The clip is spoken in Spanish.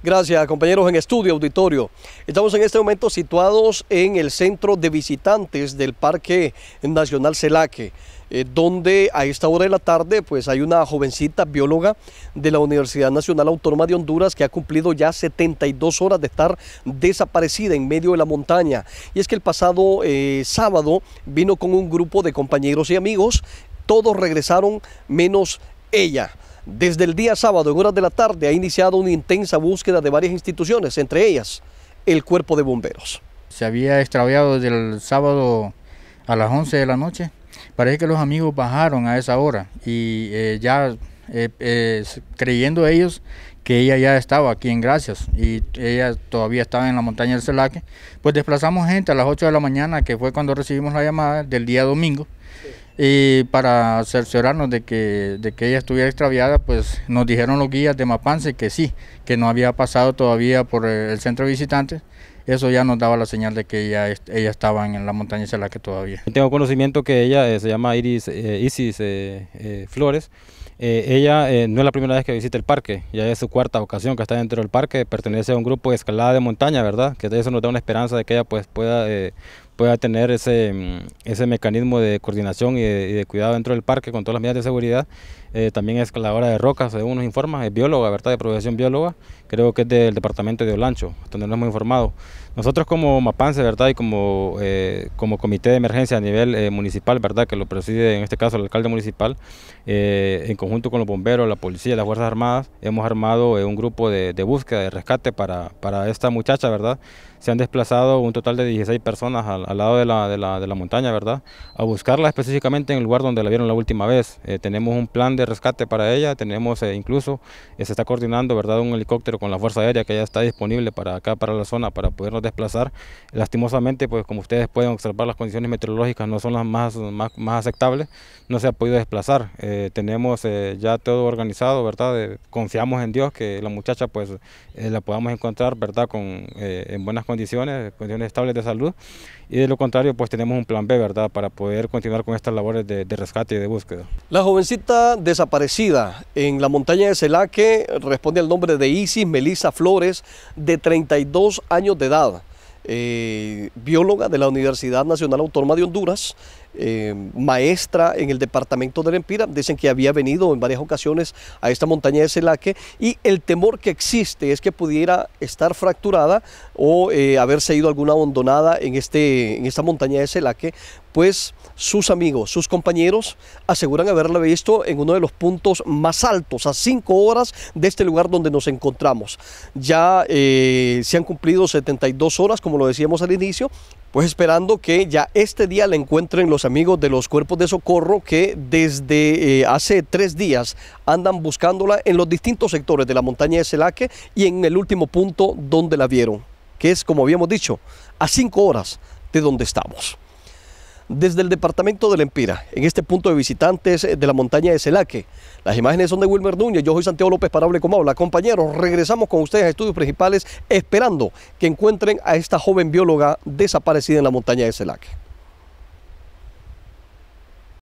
Gracias, compañeros en estudio, auditorio. Estamos en este momento situados en el centro de visitantes del Parque Nacional Celaque, eh, donde a esta hora de la tarde pues hay una jovencita bióloga de la Universidad Nacional Autónoma de Honduras que ha cumplido ya 72 horas de estar desaparecida en medio de la montaña. Y es que el pasado eh, sábado vino con un grupo de compañeros y amigos, todos regresaron menos ella. Desde el día sábado en horas de la tarde ha iniciado una intensa búsqueda de varias instituciones, entre ellas el Cuerpo de Bomberos. Se había extraviado desde el sábado a las 11 de la noche. Parece que los amigos bajaron a esa hora y eh, ya eh, creyendo ellos que ella ya estaba aquí en Gracias y ella todavía estaba en la montaña del Celaque, pues desplazamos gente a las 8 de la mañana, que fue cuando recibimos la llamada del día domingo. Y para cerciorarnos de que, de que ella estuviera extraviada, pues nos dijeron los guías de Mapanse que sí, que no había pasado todavía por eh, el centro de visitantes. Eso ya nos daba la señal de que ella, ella estaba en la montaña que todavía. Tengo conocimiento que ella eh, se llama Iris, eh, Isis Flores. ella no es la primera vez que visita el parque, ya es su cuarta ocasión que está dentro del parque, pertenece a un grupo de escalada de montaña, ¿verdad? Que eso nos da una esperanza de que ella pues, pueda pueda tener mm, ese, mecanismo de coordinación y de, cuidado dentro del parque con todas las medidas de seguridad. Eh, también es hora de rocas, según nos informa, es bióloga, ¿verdad? De provisión bióloga, creo que es del departamento de Olancho, donde nos hemos informado. Nosotros como Mapance, ¿verdad? Y como, eh, como comité de emergencia a nivel eh, municipal, ¿verdad? Que lo preside en este caso el alcalde municipal, en conjunto con los bomberos, la policía, las Fuerzas Armadas, hemos armado un grupo de, búsqueda, de rescate para, para esta muchacha, ¿verdad? se han desplazado un total de 16 personas al, lado de la, de, la, de la, montaña, ¿verdad? A buscarla específicamente en el lugar donde la vieron la última vez. Eh, tenemos un plan de rescate para ella, tenemos eh, incluso, eh, se está coordinando, ¿verdad?, un helicóptero con la Fuerza Aérea que ya está disponible para acá, para la zona, para podernos desplazar. Lastimosamente, pues como ustedes pueden observar, las condiciones meteorológicas no son las más, más, aceptables, no se ha podido desplazar. tenemos ya todo organizado, ¿verdad? confiamos en Dios que la muchacha, pues, la podamos encontrar, ¿verdad?, con, en buenas condiciones, condiciones estables de salud. Y de lo contrario, pues tenemos un plan B, ¿verdad?, para poder continuar con estas labores de, rescate y de búsqueda. La jovencita desaparecida en la montaña de Celaque responde al nombre de Isis Melissa Flores, de 32 años de edad. Eh, bióloga de la Universidad Nacional Autónoma de Honduras, eh, maestra en el departamento la Empira. Dicen que había venido en varias ocasiones a esta montaña de Celaque y el temor que existe es que pudiera estar fracturada o eh, haberse ido alguna abandonada en, este, en esta montaña de selaque pues sus amigos, sus compañeros aseguran haberla visto en uno de los puntos más altos, a cinco horas de este lugar donde nos encontramos. Ya eh, se han cumplido 72 horas, como lo decíamos al inicio, pues esperando que ya este día la encuentren los amigos de los cuerpos de socorro que desde eh, hace tres días andan buscándola en los distintos sectores de la montaña de Celaque y en el último punto donde la vieron, que es, como habíamos dicho, a cinco horas de donde estamos desde el departamento de Empira, en este punto de visitantes eh, de la montaña de Celaque. Las imágenes son de Wilmer Núñez, yo soy Santiago López para Parable como habla. Compañeros, regresamos con ustedes a estudios principales esperando que encuentren a esta joven bióloga desaparecida en la montaña de Celaque.